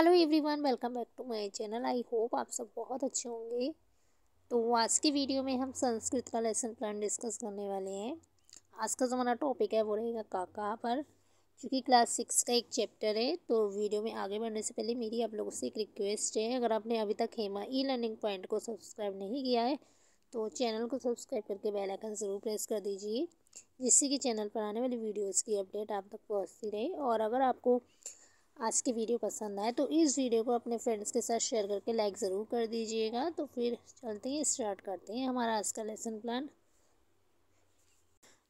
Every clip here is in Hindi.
hello everyone welcome back to my channel I hope आप सब बहुत अच्छे होंगे तो आज की वीडियो में हम संस्कृत का लेसन प्लान डिस्कस करने वाले हैं आज का जो हमारा टॉपिक है वो रहेगा काका पर क्योंकि क्लास सिक्स का एक चैप्टर है तो वीडियो में आगे बढ़ने से पहले मेरी आप लोगों से एक रिक्वेस्ट है अगर आपने अभी तक हेमा ई लर्निंग पॉइंट को सब्सक्राइब नहीं किया है तो चैनल को सब्सक्राइब करके बेलाइकन ज़रूर प्रेस कर दीजिए जिससे कि चैनल पर आने वाली वीडियोज़ की अपडेट आप तक पहुँचती रहे और अगर आपको आज की वीडियो पसंद आए तो इस वीडियो को अपने फ्रेंड्स के साथ शेयर करके लाइक ज़रूर कर दीजिएगा तो फिर चलते हैं स्टार्ट करते हैं हमारा आज का लेसन प्लान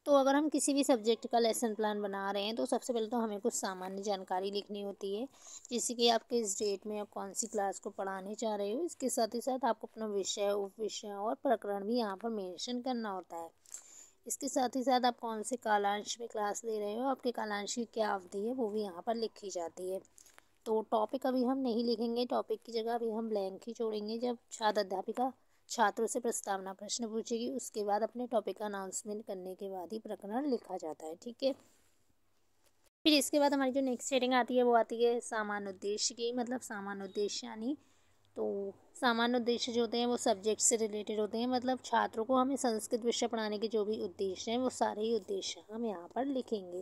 तो अगर हम किसी भी सब्जेक्ट का लेसन प्लान बना रहे हैं तो सबसे पहले तो हमें कुछ सामान्य जानकारी लिखनी होती है जैसे कि आप किस डेट में आप कौन सी क्लास को पढ़ाने चाह रहे हो इसके साथ ही साथ आपको अपना विषय उप विषय और प्रकरण भी यहाँ पर मेंशन करना होता है इसके साथ ही साथ आप कौन से कालांश में क्लास ले रहे हो आपके कालांश की क्या अवधि है वो भी यहाँ पर लिखी जाती है तो टॉपिक अभी हम नहीं लिखेंगे टॉपिक की जगह अभी हम ब्लैंक ही छोड़ेंगे जब छात्र अध्यापिका छात्रों से प्रस्तावना प्रश्न पूछेगी उसके बाद अपने टॉपिक का अनाउंसमेंट करने के बाद ही प्रकरण लिखा जाता है ठीक है फिर इसके बाद हमारी जो नेक्स्ट हेडिंग आती है वो आती है सामान्य उद्देश्य की मतलब सामान्य उद्देश्य यानी तो सामान्य उद्देश्य जो होते हैं वो सब्जेक्ट से रिलेटेड होते हैं मतलब छात्रों को हमें संस्कृत विषय पढ़ाने के जो भी उद्देश्य हैं वो सारे ही उद्देश्य हम यहाँ पर लिखेंगे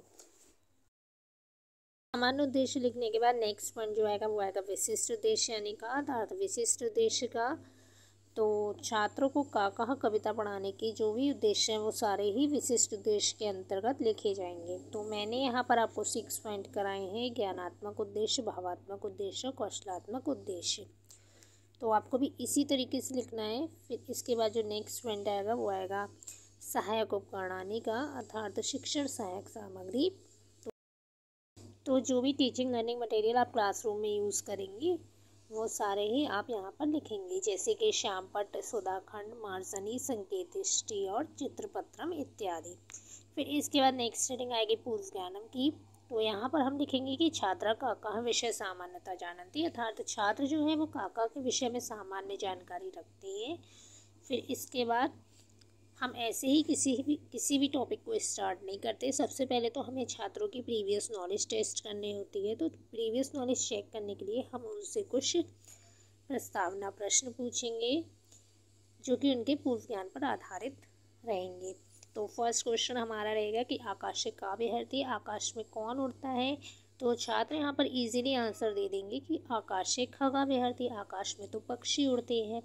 सामान्य उद्देश्य लिखने के बाद नेक्स्ट पॉइंट जो आएगा वो आएगा विशिष्ट उद्देश्य यानी का अर्थात विशिष्ट उद्देश्य का तो छात्रों को कहा कविता पढ़ाने के जो भी उद्देश्य हैं वो सारे ही विशिष्ट उद्देश्य के अंतर्गत लिखे जाएंगे तो मैंने यहाँ पर आपको सिक्स पॉइंट कराए हैं ज्ञानात्मक उद्देश्य भावात्मक उद्देश्य कौशलात्मक उद्देश्य तो आपको भी इसी तरीके से लिखना है फिर इसके बाद जो नेक्स्ट फ्रेंड आएगा वो आएगा सहायक उपकरणानी का अर्थात शिक्षण सहायक सामग्री तो, तो जो भी टीचिंग लर्निंग मटेरियल आप क्लासरूम में यूज़ करेंगे वो सारे ही आप यहाँ पर लिखेंगे जैसे कि श्यामपट सुधाखंड मार्जनी संकेतिष्टि और चित्रपत्रम इत्यादि फिर इसके बाद नेक्स्ट रीडिंग आएगी पूर्व ज्ञानम की तो यहाँ पर हम लिखेंगे कि छात्रा काका विषय सामान्यता जानती अर्थात छात्र जो है वो काका के विषय में सामान्य जानकारी रखते हैं फिर इसके बाद हम ऐसे ही किसी भी किसी भी टॉपिक को स्टार्ट नहीं करते सबसे पहले तो हमें छात्रों की प्रीवियस नॉलेज टेस्ट करनी होती है तो प्रीवियस नॉलेज चेक करने के लिए हम उनसे कुछ प्रस्तावना प्रश्न पूछेंगे जो कि उनके पूर्व ज्ञान पर आधारित रहेंगे तो फर्स्ट क्वेश्चन हमारा रहेगा कि आकाश से काव्य हरती आकाश में कौन उड़ता है तो छात्र यहाँ पर इजीली आंसर दे देंगे कि आकाश से खगा विहरती आकाश में तो पक्षी उड़ते हैं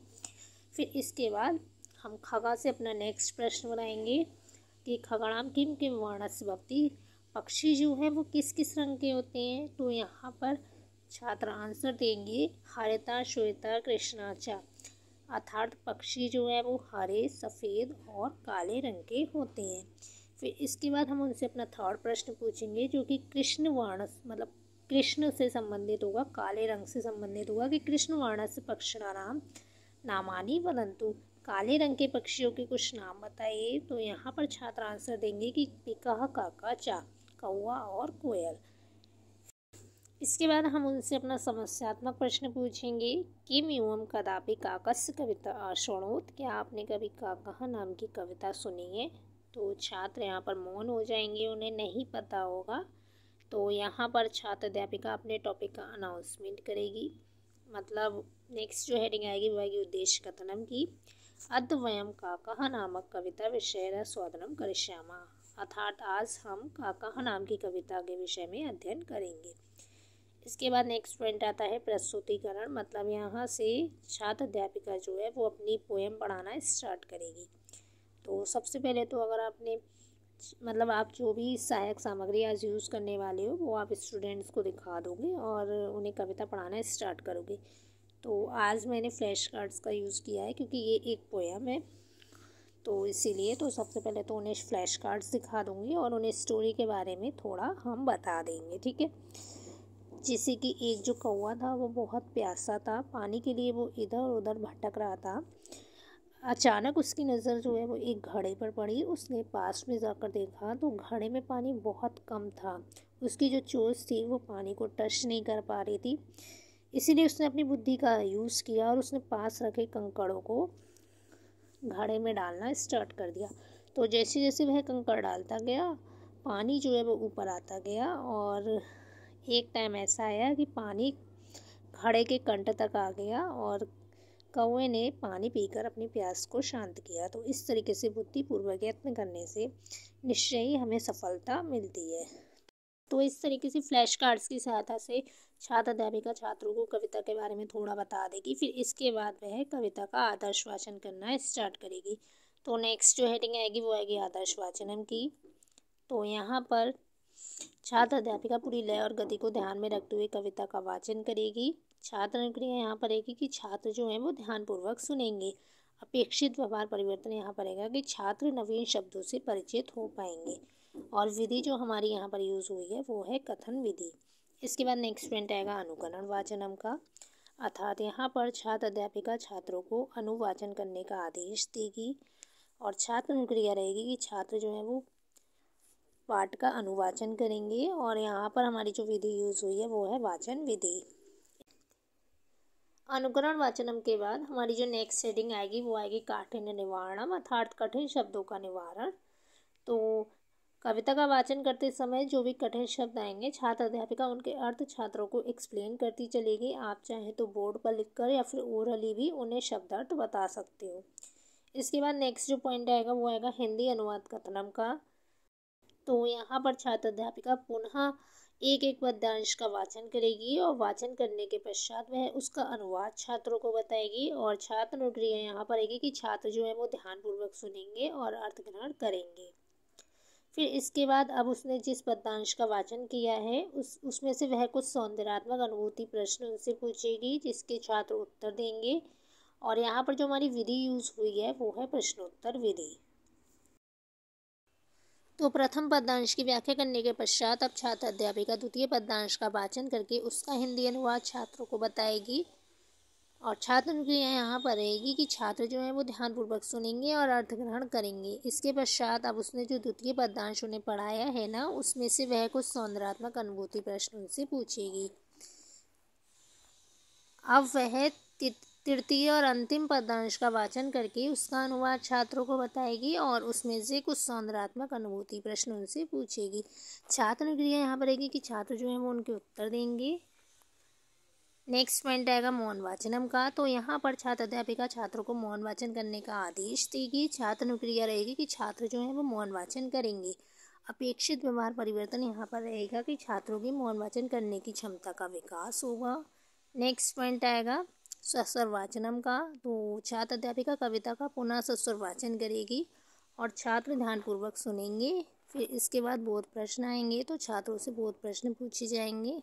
फिर इसके बाद हम खगा से अपना नेक्स्ट प्रश्न बनाएंगे कि खगड़ाम किम के वर्णस भक्ति पक्षी जो है वो किस किस रंग के होते हैं तो यहाँ पर छात्र आंसर देंगे हरिता श्वेता कृष्णाचा अर्थात पक्षी जो है वो हरे सफ़ेद और काले रंग के होते हैं फिर इसके बाद हम उनसे अपना थर्ड प्रश्न पूछेंगे जो कि कृष्ण वर्णस मतलब कृष्ण से संबंधित होगा काले रंग से संबंधित होगा कि कृष्ण वर्णस पक्षिणा नाम नामानी वदंतु काले रंग के पक्षियों के कुछ नाम बताइए तो यहाँ पर छात्र आंसर देंगे कि पिकह काका चा कौआ और कोयल इसके बाद हम उनसे अपना समस्यात्मक प्रश्न पूछेंगे किम यूम कदापि काकस्य कविता आश्रणोत क्या आपने कभी काका नाम की कविता सुनी है तो छात्र यहाँ पर मौन हो जाएंगे उन्हें नहीं पता होगा तो यहाँ पर छात्र अध्यापिका अपने टॉपिक का अनाउंसमेंट करेगी मतलब नेक्स्ट जो हेडिंग आएगी आएगी उद्देश्य कथनम की अद्ध वयम काका नामक कविता विषय स्वादनम करिष्यामा अर्थात आज हम काका नाम की कविता के विषय में अध्ययन करेंगे इसके बाद नेक्स्ट पॉइंट आता है प्रस्तुतिकरण मतलब यहाँ से छात्र अध्यापिका जो है वो अपनी पोएम पढ़ाना स्टार्ट करेगी तो सबसे पहले तो अगर आपने मतलब आप जो भी सहायक सामग्री आज यूज़ करने वाले हो वो आप स्टूडेंट्स को दिखा दोगे और उन्हें कविता पढ़ाना स्टार्ट करोगे तो आज मैंने फ्लैश कार्ड्स का यूज़ किया है क्योंकि ये एक पोएम है तो इसीलिए तो सबसे पहले तो उन्हें फ्लैश कार्ड्स दिखा दूँगी और उन्हें स्टोरी के बारे में थोड़ा हम बता देंगे ठीक है जैसे कि एक जो कौवा था वो बहुत प्यासा था पानी के लिए वो इधर उधर भटक रहा था अचानक उसकी नज़र जो है वो एक घड़े पर पड़ी उसने पास में जाकर देखा तो घड़े में पानी बहुत कम था उसकी जो चोस थी वो पानी को टच नहीं कर पा रही थी इसीलिए उसने अपनी बुद्धि का यूज़ किया और उसने पास रखे कंकड़ों को घड़े में डालना स्टार्ट कर दिया तो जैसे जैसे वह कंकड़ डालता गया पानी जो है वो ऊपर आता गया और एक टाइम ऐसा आया कि पानी खड़े के कंठ तक आ गया और कौए ने पानी पीकर अपनी प्यास को शांत किया तो इस तरीके से बुद्धिपूर्वक यत्न करने से निश्चय ही हमें सफलता मिलती है तो इस तरीके से फ्लैश कार्ड्स की सहायता से छात्र अध्यापिका छात्रों को कविता के बारे में थोड़ा बता देगी फिर इसके बाद वह कविता का आदर्श वाचन करना स्टार्ट करेगी तो नेक्स्ट जो हेडिंग आएगी वो आएगी आदर्श वाचनम की तो यहाँ पर छात्र अध्यापिका पूरी लय और गति को ध्यान में रखते हुए कविता का वाचन करेगी छात्र अनुक्रिया यहाँ पर रहेगी कि छात्र जो है वो ध्यानपूर्वक सुनेंगे अपेक्षित व्यवहार परिवर्तन यहाँ पर रहेगा कि छात्र नवीन शब्दों से परिचित हो पाएंगे और विधि जो हमारी यहाँ पर यूज़ हुई है वो है कथन विधि इसके बाद नेक्स्ट पॉइंट आएगा अनुकरण वाचन का अर्थात यहाँ पर छात्र अध्यापिका छात्रों को अनुवाचन करने का आदेश देगी और छात्र अनुक्रिया रहेगी कि छात्र जो है वो पाठ का अनुवाचन करेंगे और यहाँ पर हमारी जो विधि यूज़ हुई है वो है वाचन विधि अनुकरण वाचनम के बाद हमारी जो नेक्स्ट सेटिंग आएगी वो आएगी काठिन्य निवारणम अर्थात कठिन शब्दों का निवारण तो कविता का वाचन करते समय जो भी कठिन शब्द आएंगे छात्र अध्यापिका उनके अर्थ छात्रों को एक्सप्लेन करती चलेगी आप चाहें तो बोर्ड पर लिखकर या फिर ओरली भी उन्हें शब्द अर्थ बता सकते हो इसके बाद नेक्स्ट जो पॉइंट आएगा वो आएगा हिंदी अनुवाद कथनम का तो यहाँ पर छात्र अध्यापिका पुनः एक एक पद्यांश का वाचन करेगी और वाचन करने के पश्चात वह उसका अनुवाद छात्रों को बताएगी और छात्र अनुक्रिया यहाँ पर आएगी कि छात्र जो है वो ध्यानपूर्वक सुनेंगे और अर्थ ग्रहण करेंगे फिर इसके बाद अब उसने जिस पद्यांश का वाचन किया है उस उसमें से वह कुछ सौंदर्यात्मक अनुभूति प्रश्न उनसे पूछेगी जिसके छात्र उत्तर देंगे और यहाँ पर जो हमारी विधि यूज़ हुई है वो है प्रश्नोत्तर विधि तो प्रथम पदांश की व्याख्या करने के पश्चात अब छात्र अध्यापिका द्वितीय पदांश का वाचन करके उसका हिंदी अनुवाद छात्रों को बताएगी और छात्र अनुक्रिया यहाँ पर रहेगी कि छात्र जो है वो ध्यानपूर्वक सुनेंगे और अर्थ ग्रहण करेंगे इसके पश्चात अब उसने जो द्वितीय पदांश उन्हें पढ़ाया है ना उसमें से वह कुछ सौंदरात्मक अनुभूति प्रश्न उनसे पूछेगी अब वह तृतीय और अंतिम पदांश का वाचन करके उसका अनुवाद छात्रों को बताएगी और उसमें से कुछ सौंदरात्मक अनुभूति प्रश्न उनसे पूछेगी छात्र क्रिया यहाँ पर रहेगी कि छात्र जो है वो उनके उत्तर देंगे नेक्स्ट पॉइंट आएगा मौन वाचनम का तो यहाँ पर छात्र अध्यापिका छात्रों को मौन वाचन करने का आदेश देगी छात्र अनुक्रिया रहेगी कि छात्र जो है वो मौन वाचन करेंगे अपेक्षित व्यवहार परिवर्तन यहाँ पर रहेगा कि छात्रों की मौन वाचन करने की क्षमता का विकास होगा नेक्स्ट पॉइंट आएगा सस्वर वाचनम का तो छात्र अध्यापिका कविता का पुनः सस्वर वाचन करेगी और छात्र ध्यानपूर्वक सुनेंगे फिर इसके बाद बहुत प्रश्न आएंगे तो छात्रों से बहुत प्रश्न पूछे जाएंगे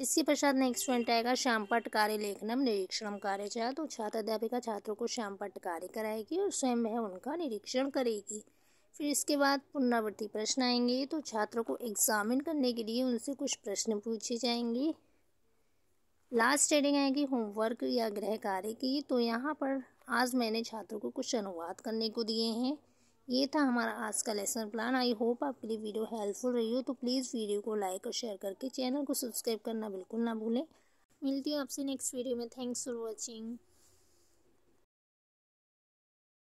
इसके पश्चात नेक्स्ट पॉइंट आएगा श्यामपट कार्य लेखनम निरीक्षण कार्य चाह तो छात्र अध्यापिका छात्रों को श्यामपट कार्य कराएगी और स्वयं वह उनका निरीक्षण करेगी फिर इसके बाद पुनरावृत्ति प्रश्न आएंगे तो छात्रों को एग्जामिन करने के लिए उनसे कुछ प्रश्न पूछे जाएंगे लास्ट हेडिंग आएगी होमवर्क या गृह कार्य की तो यहाँ पर आज मैंने छात्रों को कुछ अनुवाद करने को दिए हैं ये था हमारा आज का लेसन प्लान आई होप आपके लिए वीडियो हेल्पफुल रही हो तो प्लीज़ वीडियो को लाइक और शेयर करके चैनल को सब्सक्राइब करना बिल्कुल ना भूलें मिलती हूँ आपसे नेक्स्ट वीडियो में थैंक्स फॉर वॉचिंग